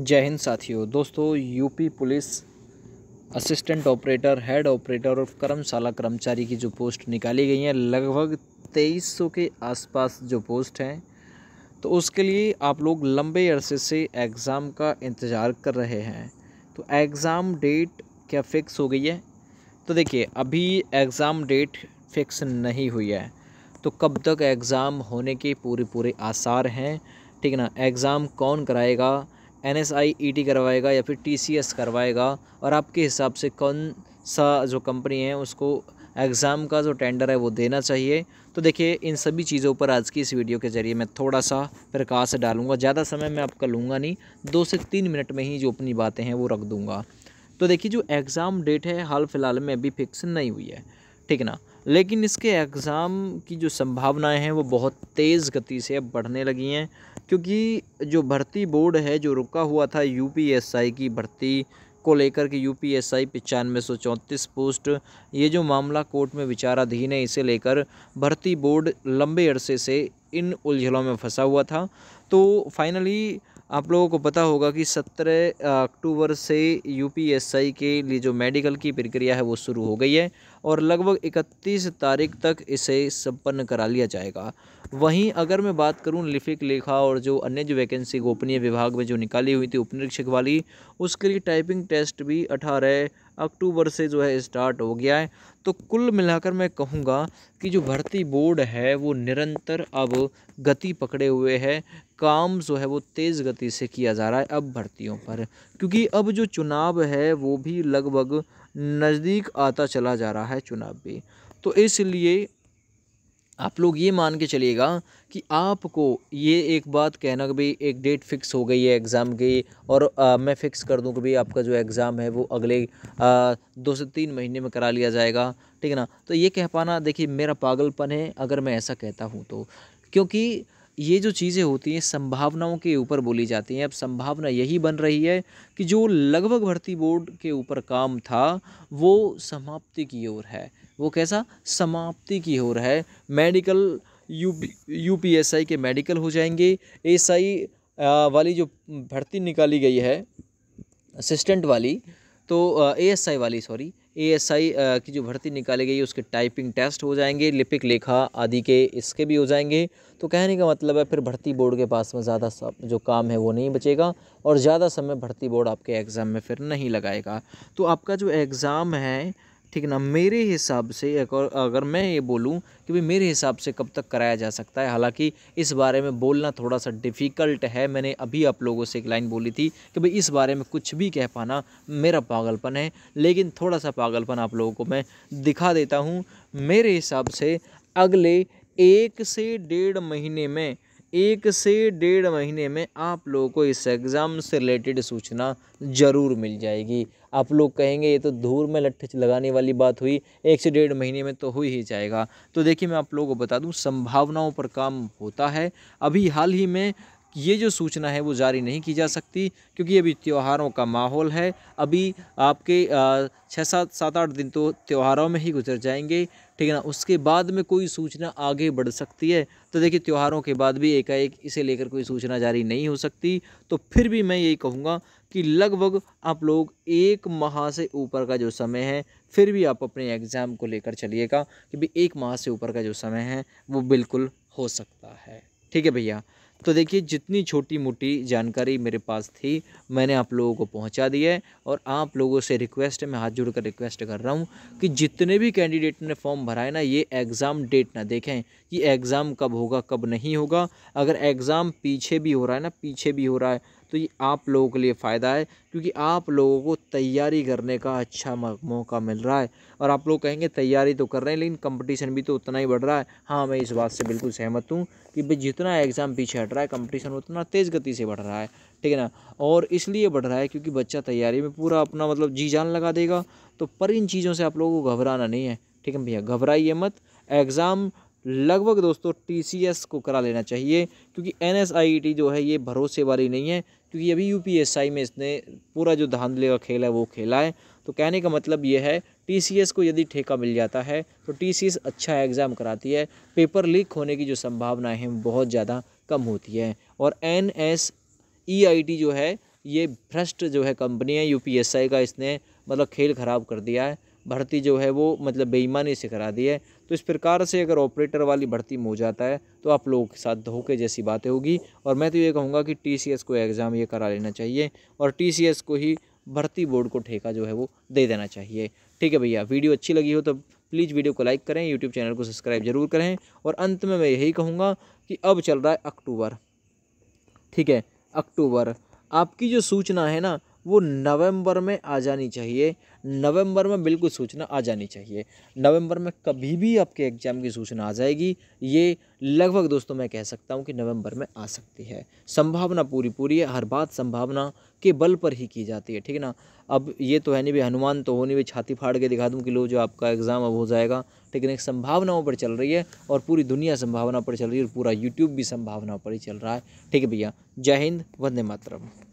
जय हिंद साथियों दोस्तों UP police assistant operator head operator और कर्मशाला कर्मचारी की जो पोस्ट निकाली गई हैं लगभग 2300 के आसपास जो पोस्ट हैं तो उसके लिए आप लोग लंबे अरसे से एग्ज़ाम का इंतज़ार कर रहे हैं तो एग्ज़ाम डेट क्या फ़िक्स हो गई है तो देखिए अभी एग्ज़ाम डेट फ़िक्स नहीं हुई है तो कब तक एग्ज़ाम होने के पूरे पूरे आसार हैं ठीक है ना एग्ज़ाम कौन कराएगा N S E I T करवाएगा या फिर टी सी एस करवाएगा और आपके हिसाब से कौन सा जो कंपनी है उसको एग्ज़ाम का जो टेंडर है वो देना चाहिए तो देखिए इन सभी चीज़ों पर आज की इस वीडियो के ज़रिए मैं थोड़ा सा प्रकाश डालूंगा ज़्यादा समय मैं आपका लूँगा नहीं दो से तीन मिनट में ही जो अपनी बातें हैं वो रख दूँगा तो देखिए जो एग्ज़ाम डेट है हाल फिलहाल में अभी फिक्स नहीं हुई है ठीक ना लेकिन इसके एग्ज़ाम की जो संभावनाएँ हैं वो बहुत तेज़ गति से अब बढ़ने लगी हैं क्योंकि जो भर्ती बोर्ड है जो रुका हुआ था यूपीएसआई की भर्ती को लेकर के यू पी एस आई पचानवे सौ चौंतीस पोस्ट ये जो मामला कोर्ट में विचाराधीन है इसे लेकर भर्ती बोर्ड लंबे अरसे से इन उलझलों में फंसा हुआ था तो फाइनली आप लोगों को पता होगा कि 17 अक्टूबर से यूपीएसआई के लिए जो मेडिकल की प्रक्रिया है वो शुरू हो गई है और लगभग 31 तारीख तक इसे संपन्न करा लिया जाएगा वहीं अगर मैं बात करूं लिफिक लेखा और जो अन्य जो वैकेंसी गोपनीय विभाग में जो निकाली हुई थी उपनिरीक्षक वाली उसके लिए टाइपिंग टेस्ट भी अठारह अक्टूबर से जो है स्टार्ट हो गया है तो कुल मिलाकर मैं कहूँगा कि जो भर्ती बोर्ड है वो निरंतर अब गति पकड़े हुए है काम जो है वो तेज़ गति से किया जा रहा है अब भर्तियों पर क्योंकि अब जो चुनाव है वो भी लगभग नज़दीक आता चला जा रहा है चुनाव भी तो इसलिए आप लोग ये मान के चलिएगा कि आपको ये एक बात कहना कि भाई एक डेट फिक्स हो गई है एग्ज़ाम की और आ, मैं फ़िक्स कर दूं कि भाई आपका जो एग्ज़ाम है वो अगले आ, दो से तीन महीने में करा लिया जाएगा ठीक है ना तो ये कह पाना देखिए मेरा पागलपन है अगर मैं ऐसा कहता हूँ तो क्योंकि ये जो चीज़ें होती हैं संभावनाओं के ऊपर बोली जाती हैं अब संभावना यही बन रही है कि जो लगभग भर्ती बोर्ड के ऊपर काम था वो समाप्ति की ओर है वो कैसा समाप्ति की ओर है medical U U P S I के मेडिकल हो जाएंगे एस आई वाली जो भर्ती निकाली गई है असिस्टेंट वाली तो ए एस आई वाली सॉरी ए एस आई की जो भर्ती निकाली गई है उसके टाइपिंग टेस्ट हो जाएंगे लिपिक लेखा आदि के इसके भी हो जाएंगे तो कहने का मतलब है फिर भर्ती बोर्ड के पास में ज़्यादा जो काम है वो नहीं बचेगा और ज़्यादा समय भर्ती बोर्ड आपके एग्ज़ाम में फिर नहीं लगाएगा तो आपका जो एग्ज़ाम है ठीक है ना मेरे हिसाब से अगर मैं ये बोलूँ कि भाई मेरे हिसाब से कब तक कराया जा सकता है हालांकि इस बारे में बोलना थोड़ा सा डिफ़िकल्ट है मैंने अभी आप लोगों से एक लाइन बोली थी कि भाई इस बारे में कुछ भी कह पाना मेरा पागलपन है लेकिन थोड़ा सा पागलपन आप लोगों को मैं दिखा देता हूँ मेरे हिसाब से अगले एक से डेढ़ महीने में एक से डेढ़ महीने में आप लोगों को इस एग्ज़ाम से रिलेटेड सूचना ज़रूर मिल जाएगी आप लोग कहेंगे ये तो धूर में लट्ठ लगाने वाली बात हुई एक से डेढ़ महीने में तो हो ही जाएगा तो देखिए मैं आप लोगों को बता दूं संभावनाओं पर काम होता है अभी हाल ही में ये जो सूचना है वो जारी नहीं की जा सकती क्योंकि अभी त्योहारों का माहौल है अभी आपके छः सात सात आठ दिन तो त्योहारों में ही गुजर जाएंगे ठीक है ना उसके बाद में कोई सूचना आगे बढ़ सकती है तो देखिए त्योहारों के बाद भी एकाएक इसे लेकर कोई सूचना जारी नहीं हो सकती तो फिर भी मैं यही कहूँगा कि लगभग आप लोग एक माह से ऊपर का जो समय है फिर भी आप अपने एग्ज़ाम को लेकर चलिएगा कि भाई एक माह से ऊपर का जो समय है वो बिल्कुल हो सकता है ठीक है भैया तो देखिए जितनी छोटी मोटी जानकारी मेरे पास थी मैंने आप लोगों को पहुंचा दी है और आप लोगों से रिक्वेस्ट है मैं हाथ जोड़कर रिक्वेस्ट कर रहा हूं कि जितने भी कैंडिडेट ने फॉर्म भराए ना ये एग्ज़ाम डेट ना देखें कि एग्ज़ाम कब होगा कब नहीं होगा अगर एग्ज़ाम पीछे भी हो रहा है ना पीछे भी हो रहा है तो ये आप लोगों के लिए फ़ायदा है क्योंकि आप लोगों को तैयारी करने का अच्छा मौका मिल रहा है और आप लोग कहेंगे तैयारी तो कर रहे हैं लेकिन कंपटीशन भी तो उतना ही बढ़ रहा है हाँ मैं इस बात से बिल्कुल सहमत हूँ कि भाई जितना एग्ज़ाम पीछे हट रहा है कंपटीशन उतना तेज़ गति से बढ़ रहा है ठीक है ना और इसलिए बढ़ रहा है क्योंकि बच्चा तैयारी में पूरा अपना मतलब जी जान लगा देगा तो पर इन चीज़ों से आप लोगों को घबराना नहीं है ठीक है भैया घबराइए मत एग्ज़ाम लगभग दोस्तों टी को करा लेना चाहिए क्योंकि एन e जो है ये भरोसे वाली नहीं है क्योंकि अभी यू में इसने पूरा जो धांधले का खेल है वो खेला है तो कहने का मतलब ये है टी को यदि ठेका मिल जाता है तो टी अच्छा एग्ज़ाम कराती है पेपर लीक होने की जो संभावनाएँ हैं बहुत ज़्यादा कम होती है और एन e जो है ये भ्रष्ट जो है कंपनी है यू का इसने मतलब खेल ख़राब कर दिया है भर्ती जो है वो मतलब बेईमानी से करा दी है तो इस प्रकार से अगर ऑपरेटर वाली भर्ती में हो जाता है तो आप लोगों के साथ धोखे जैसी बातें होगी और मैं तो ये कहूँगा कि टी को एग्ज़ाम ये करा लेना चाहिए और टी को ही भर्ती बोर्ड को ठेका जो है वो दे देना चाहिए ठीक है भैया वीडियो अच्छी लगी हो तो प्लीज़ वीडियो को लाइक करें यूट्यूब चैनल को सब्सक्राइब जरूर करें और अंत में मैं यही कहूँगा कि अब चल रहा है अक्टूबर ठीक है अक्टूबर आपकी जो सूचना है ना वो नवंबर में आ जानी चाहिए नवंबर में बिल्कुल सूचना आ जानी चाहिए नवंबर में कभी भी आपके एग्ज़ाम की सूचना आ जाएगी ये लगभग दोस्तों मैं कह सकता हूँ कि नवंबर में आ सकती है संभावना पूरी पूरी है हर बात संभावना के बल पर ही की जाती है ठीक है ना अब ये तो है नहीं भी हनुमान तो हो नहीं भी छाती फाड़ के दिखा दूँ कि लो जो आपका एग्ज़ाम अब हो जाएगा लेकिन एक संभावनाओं पर चल रही है और पूरी दुनिया संभावना पर चल रही है और पूरा यूट्यूब भी संभावनाओं पर ही चल रहा है ठीक है भैया जय हिंद वंदे मातरम